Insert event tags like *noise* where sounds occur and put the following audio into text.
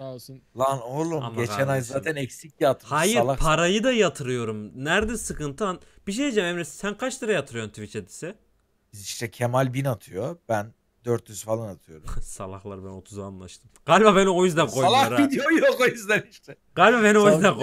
Sağ olsun. Lan oğlum Ama geçen ay zaten eksik yatmış. Hayır salak. parayı da yatırıyorum. Nerede sıkıntı? an- Bir şey diyeceğim Emre sen kaç lira yatırıyorsun Twitch Edis'e? İşte Kemal 1000 atıyor. Ben 400 falan atıyorum. *laughs* Salaklar ben 30'a anlaştım. Galiba beni o yüzden koydular Salak ha. video yok o yüzden işte. Galiba beni o yüzden yüzden